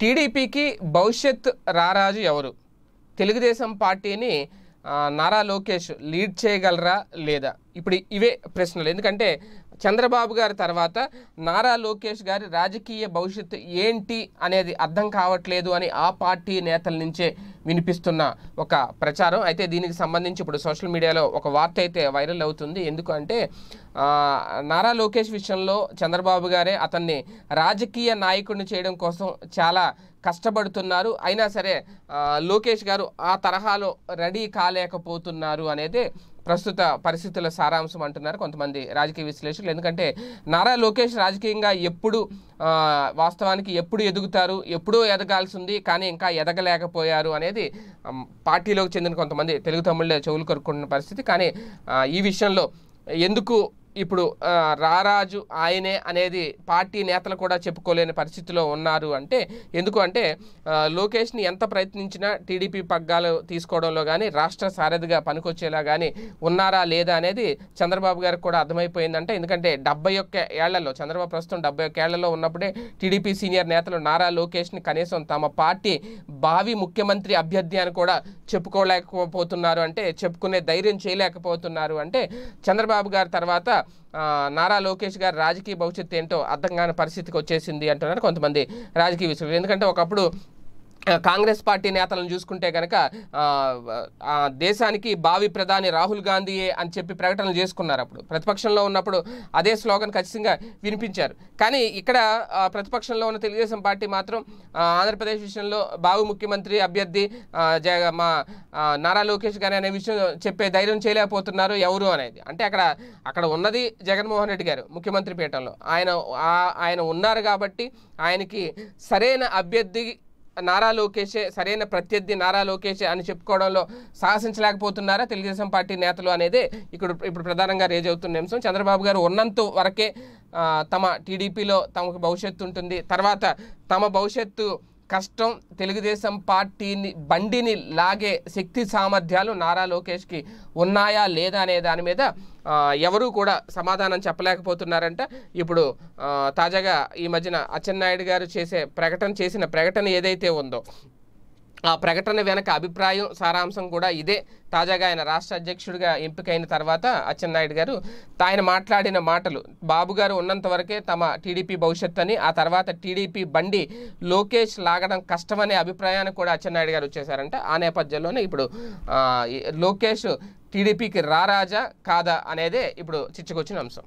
టీడీపీకి భవిష్యత్ రారాజు ఎవరు తెలుగుదేశం పార్టీని నారా లోకేష్ లీడ్ చేయగలరా లేదా ఇప్పుడు ఇవే ప్రశ్నలు ఎందుకంటే చంద్రబాబు గారి తర్వాత నారా లోకేష్ గారి రాజకీయ భవిష్యత్తు ఏంటి అనేది అర్థం కావట్లేదు అని ఆ పార్టీ నేతల నుంచే వినిపిస్తున్న ఒక ప్రచారం అయితే దీనికి సంబంధించి ఇప్పుడు సోషల్ మీడియాలో ఒక వార్త అయితే వైరల్ అవుతుంది ఎందుకంటే నారా లోకేష్ విషయంలో చంద్రబాబు గారే అతన్ని రాజకీయ నాయకుడిని చేయడం కోసం చాలా కష్టపడుతున్నారు అయినా సరే లోకేష్ గారు ఆ తరహాలో రెడీ కాలేకపోతున్నారు అనేది ప్రస్తుత పరిస్థితుల సారాంశం అంటున్నారు కొంతమంది రాజకీయ విశ్లేషకులు ఎందుకంటే నారా లోకేష్ రాజకీయంగా ఎప్పుడు వాస్తవానికి ఎప్పుడు ఎదుగుతారు ఎప్పుడూ ఎదగాల్సి ఉంది కానీ ఇంకా ఎదగలేకపోయారు అనేది పార్టీలోకి చెందిన కొంతమంది తెలుగు తమ్ముళ్ళే చెవులు కొరుకుంటున్న పరిస్థితి కానీ ఈ విషయంలో ఎందుకు ఇప్పుడు రారాజు ఆయనే అనేది పార్టీ నేతలు కూడా చెప్పుకోలేని పరిస్థితిలో ఉన్నారు అంటే ఎందుకు అంటే లోకేష్ని ఎంత ప్రయత్నించినా టీడీపీ పగ్గాలు తీసుకోవడంలో కానీ రాష్ట్ర సారథిగా పనికొచ్చేలా కానీ ఉన్నారా లేదా అనేది చంద్రబాబు గారికి కూడా అర్థమైపోయిందంటే ఎందుకంటే డెబ్బై ఒక్క ఏళ్లలో చంద్రబాబు ప్రస్తుతం డెబ్బై ఒక్క ఏళ్లలో ఉన్నప్పుడే టీడీపీ సీనియర్ నేతలు నారా లోకేష్ని కనీసం తమ పార్టీ భావి ముఖ్యమంత్రి అభ్యర్థి అని కూడా చెప్పుకోలేకపోతున్నారు అంటే చెప్పుకునే ధైర్యం చేయలేకపోతున్నారు అంటే చంద్రబాబు గారి తర్వాత నారా లోకేష్ గారి రాజకీయ భవిష్యత్తు ఏంటో అర్థం కాని పరిస్థితికి వచ్చేసింది అంటున్నారు కొంతమంది రాజకీయ విశ్లేషకులు ఎందుకంటే ఒకప్పుడు కాంగ్రెస్ పార్టీ నేతలను చూసుకుంటే కనుక దేశానికి భావి ప్రధాని రాహుల్ గాంధీయే అని చెప్పి ప్రకటనలు చేసుకున్నారు అప్పుడు ప్రతిపక్షంలో ఉన్నప్పుడు అదే స్లోగన్ ఖచ్చితంగా వినిపించారు కానీ ఇక్కడ ప్రతిపక్షంలో ఉన్న తెలుగుదేశం పార్టీ మాత్రం ఆంధ్రప్రదేశ్ విషయంలో బావి ముఖ్యమంత్రి అభ్యర్థి మా నారా లోకేష్ గారి అనే విషయం చెప్పే ధైర్యం చేయలేకపోతున్నారు ఎవరు అనేది అంటే అక్కడ అక్కడ ఉన్నది జగన్మోహన్ రెడ్డి గారు ముఖ్యమంత్రి పీఠంలో ఆయన ఆయన ఉన్నారు కాబట్టి ఆయనకి సరైన అభ్యర్థి నారా లోకేషే సరైన ప్రత్యర్థి నారా లోకేషే అని చెప్పుకోవడంలో సాహసించలేకపోతున్నారా తెలుగుదేశం పార్టీ నేతలు అనేది ఇక్కడ ఇప్పుడు ప్రధానంగా రేజ్ అవుతున్న అంశం చంద్రబాబు గారు ఉన్నంత వరకే తమ టీడీపీలో తమకు భవిష్యత్తు ఉంటుంది తర్వాత తమ భవిష్యత్తు కష్టం తెలుగుదేశం పార్టీని బండిని లాగే శక్తి సామర్థ్యాలు నారా లోకేష్కి ఉన్నాయా లేదా అనే దాని మీద ఎవరూ కూడా సమాధానం చెప్పలేకపోతున్నారంట ఇప్పుడు తాజాగా ఈ మధ్యన అచ్చెన్నాయుడు గారు చేసే ప్రకటన చేసిన ప్రకటన ఏదైతే ఉందో ఆ ప్రకటన వెనక అభిప్రాయం సారాంశం కూడా ఇదే తాజాగా ఆయన రాష్ట్ర అధ్యక్షుడిగా ఎంపికైన తర్వాత అచ్చెన్నాయుడు గారు ఆయన మాట్లాడిన మాటలు బాబు గారు ఉన్నంత వరకే తమ టీడీపీ భవిష్యత్ అని ఆ తర్వాత టీడీపీ బండి లోకేష్ లాగడం కష్టమనే అభిప్రాయాన్ని కూడా అచ్చెన్నాయుడు గారు వచ్చేసారంటే ఆ నేపథ్యంలోనే ఇప్పుడు లోకేష్ టీడీపీకి రారాజా కాదా అనేదే ఇప్పుడు చిచ్చుకొచ్చిన అంశం